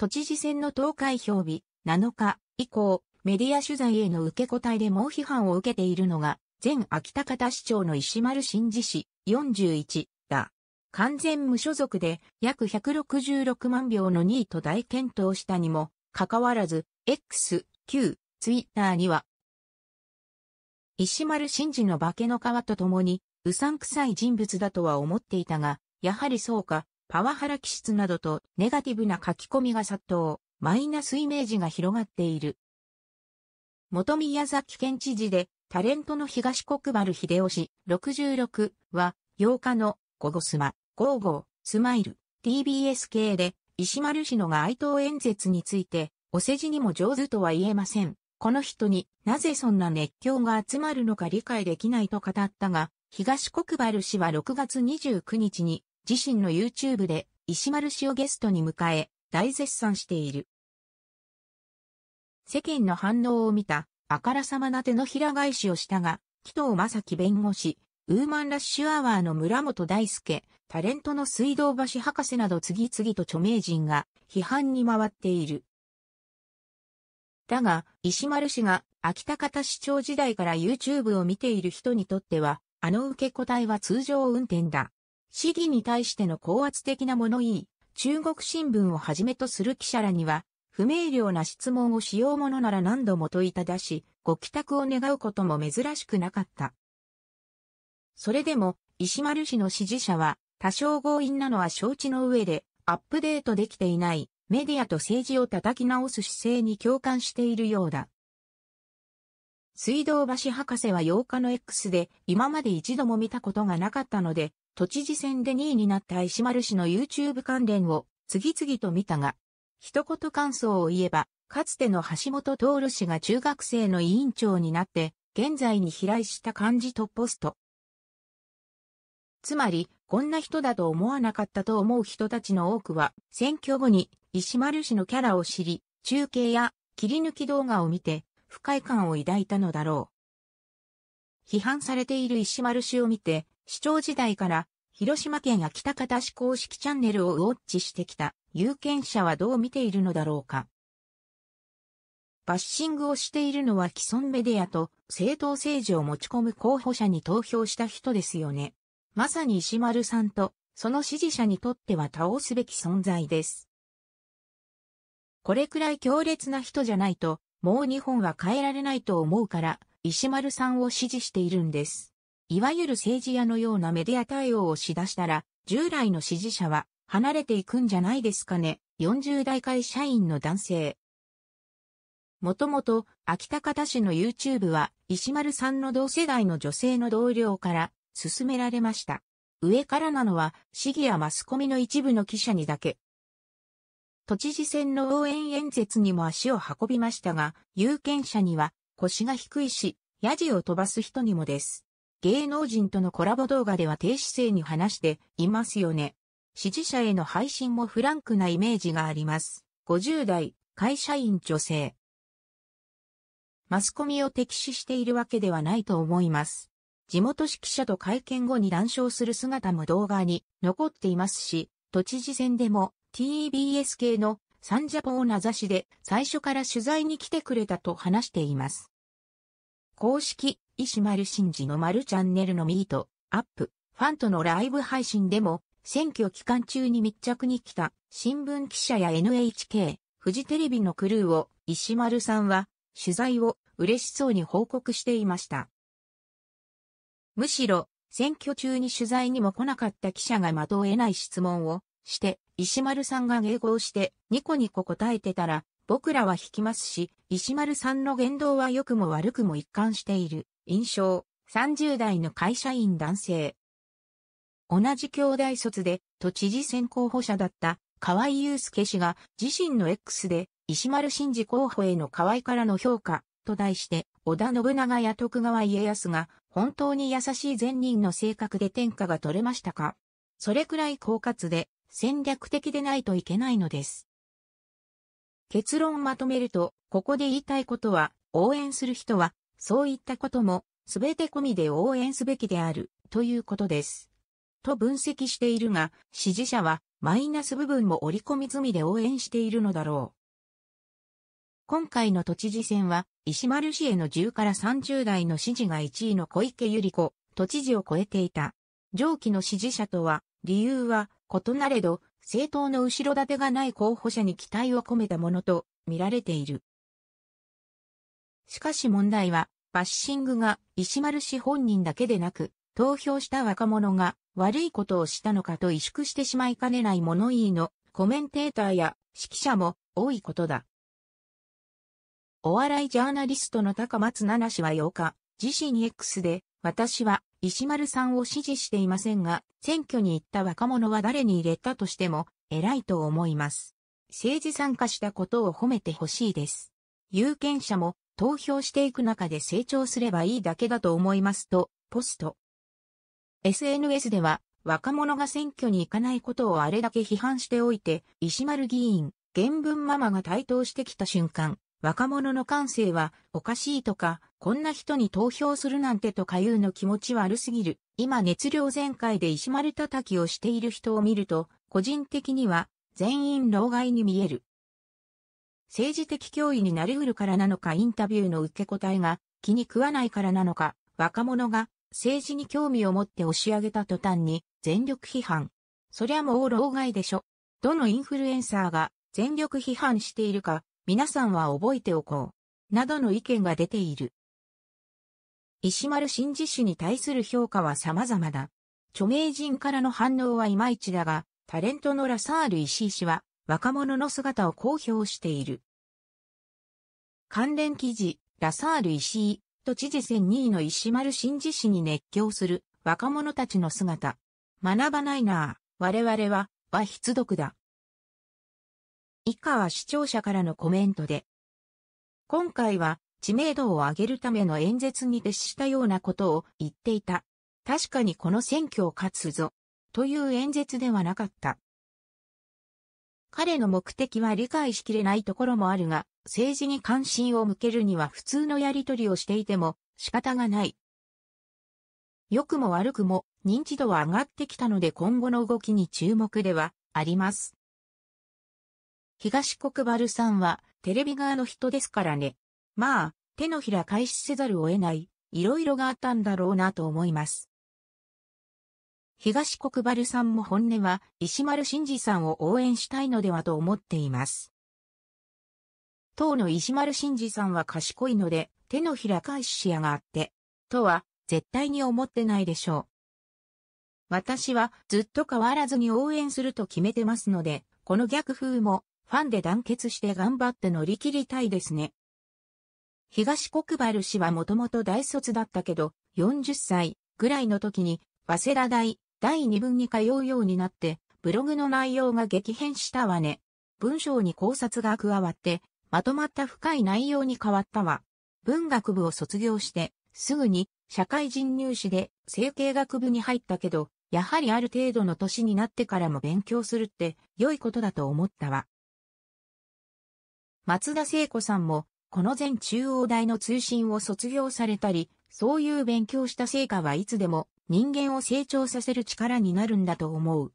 都知事選の投開票日7日以降、メディア取材への受け答えで猛批判を受けているのが、前秋田方市長の石丸真嗣氏41だ。完全無所属で約166万票の2位と大健闘したにも、かかわらず、X、Q、ツイッターには、石丸真嗣の化けの皮と共に、うさんくさい人物だとは思っていたが、やはりそうか、パワハラ気質などとネガティブな書き込みが殺到、マイナスイメージが広がっている。元宮崎県知事で、タレントの東国原秀吉66は、8日の午後スマ、午後、スマイル、TBS 系で、石丸氏のが哀悼演説について、お世辞にも上手とは言えません。この人になぜそんな熱狂が集まるのか理解できないと語ったが、東国原氏は6月29日に自身の YouTube で石丸氏をゲストに迎え、大絶賛している。世間の反応を見た、あからさまな手のひら返しをしたが、紀藤正樹弁護士、ウーマンラッシュアワーの村本大輔、タレントの水道橋博士など次々と著名人が批判に回っている。だが、石丸氏が秋田方市長時代から YouTube を見ている人にとっては、あの受け答えは通常運転だ。市議に対しての高圧的な物言い、中国新聞をはじめとする記者らには、不明瞭な質問をしようものなら何度も問いただし、ご帰宅を願うことも珍しくなかった。それでも、石丸氏の支持者は、多少強引なのは承知の上で、アップデートできていない、メディアと政治を叩き直す姿勢に共感しているようだ。水道橋博士は8日の X で今まで一度も見たことがなかったので、都知事選で2位になった石丸氏の YouTube 関連を次々と見たが、一言感想を言えば、かつての橋本徹氏が中学生の委員長になって、現在に飛来した漢字トッポスト。つまり、こんな人だと思わなかったと思う人たちの多くは、選挙後に石丸氏のキャラを知り、中継や切り抜き動画を見て、不快感を抱いたのだろう。批判されている石丸氏を見て、市長時代から広島県秋田方市公式チャンネルをウォッチしてきた有権者はどう見ているのだろうか。バッシングをしているのは既存メディアと政党政治を持ち込む候補者に投票した人ですよね。まさに石丸さんとその支持者にとっては倒すべき存在です。これくらい強烈な人じゃないともう日本は変えられないと思うから、石丸さんを支持しているんです。いわゆる政治家のようなメディア対応をしだしたら、従来の支持者は離れていくんじゃないですかね。40代会社員の男性。もともと、秋田方市の YouTube は、石丸さんの同世代の女性の同僚から勧められました。上からなのは、市議やマスコミの一部の記者にだけ都知事選の応援演説にも足を運びましたが、有権者には腰が低いし、ヤジを飛ばす人にもです。芸能人とのコラボ動画では低姿勢に話していますよね。支持者への配信もフランクなイメージがあります。50代、会社員女性。マスコミを敵視しているわけではないと思います。地元指揮者と会見後に談笑する姿も動画に残っていますし、都知事選でも TBS 系のサンジャポを名指しで最初から取材に来てくれたと話しています。公式、石丸真二の丸チャンネルのミート、アップ、ファンとのライブ配信でも、選挙期間中に密着に来た新聞記者や NHK、フジテレビのクルーを石丸さんは取材を嬉しそうに報告していました。むしろ選挙中に取材にも来なかった記者がまとえない質問をして、石丸さんが迎合して、ニコニコ答えてたら、僕らは引きますし、石丸さんの言動は良くも悪くも一貫している。印象、30代の会社員男性。同じ兄弟卒で、都知事選候補者だった河合祐介氏が自身の X で石丸真嗣候補への河合からの評価と題して織田信長や徳川家康が本当に優しい善人の性格で天下が取れましたかそれくらい狡猾で戦略的でないといけないのです。結論まとめると、ここで言いたいことは、応援する人は、そういったことも、すべて込みで応援すべきである、ということです。と分析しているが、支持者は、マイナス部分も織り込み済みで応援しているのだろう。今回の都知事選は、石丸氏への10から30代の支持が1位の小池百合子、都知事を超えていた。上記の支持者とは、理由は異なれど、政党の後ろ盾がない候補者に期待を込めたものと見られている。しかし問題は、バッシングが石丸氏本人だけでなく、投票した若者が悪いことをしたのかと萎縮してしまいかねない物言いのコメンテーターや指揮者も多いことだ。お笑いジャーナリストの高松奈々氏は8日、自身 X で、私は石丸さんを支持していませんが、選挙に行った若者は誰に入れたとしても、偉いと思います。政治参加したことを褒めてほしいです。有権者も投票していく中で成長すればいいだけだと思いますと、ポスト。SNS では、若者が選挙に行かないことをあれだけ批判しておいて、石丸議員、原文ママが台頭してきた瞬間、若者の感性は、おかしいとか、こんな人に投票するなんてとかいうの気持ち悪すぎる。今熱量全開で石丸叩きをしている人を見ると、個人的には、全員老害に見える。政治的脅威になりうるからなのかインタビューの受け答えが気に食わないからなのか、若者が政治に興味を持って押し上げた途端に全力批判。そりゃもう老害でしょ。どのインフルエンサーが全力批判しているか皆さんは覚えておこう、などの意見が出ている。石丸真治氏に対する評価は様々だ。著名人からの反応はいまいちだが、タレントのラサール石井氏は若者の姿を公表している。関連記事、ラサール石井と知事選2位の石丸真治氏に熱狂する若者たちの姿。学ばないな我々は、は必読だ。以下は視聴者からのコメントで。今回は知名度を上げるための演説に徹したようなことを言っていた。確かにこの選挙を勝つぞ。という演説ではなかった。彼の目的は理解しきれないところもあるが、政治に関心を向けるには普通のやりとりをしていても仕方がない。良くも悪くも認知度は上がってきたので今後の動きに注目ではあります。東国原さんは、テレビ側の人ですからね。まあ、手のひら返しせざるを得ない、いろいろがあったんだろうなと思います。東国原さんも本音は、石丸慎二さんを応援したいのではと思っています。当の石丸慎二さんは賢いので、手のひら返ししやがあって、とは、絶対に思ってないでしょう。私はずっと変わらずに応援すると決めてますので、この逆風もファンで団結して頑張って乗り切りたいですね。東国原氏はもともと大卒だったけど、40歳ぐらいの時に、早稲田大、第2分に通うようになって、ブログの内容が激変したわね。文章に考察が加わって、まとまった深い内容に変わったわ。文学部を卒業して、すぐに社会人入試で整形学部に入ったけど、やはりある程度の年になってからも勉強するって良いことだと思ったわ。松田聖子さんも、この前中央大の通信を卒業されたり、そういう勉強した成果はいつでも人間を成長させる力になるんだと思う。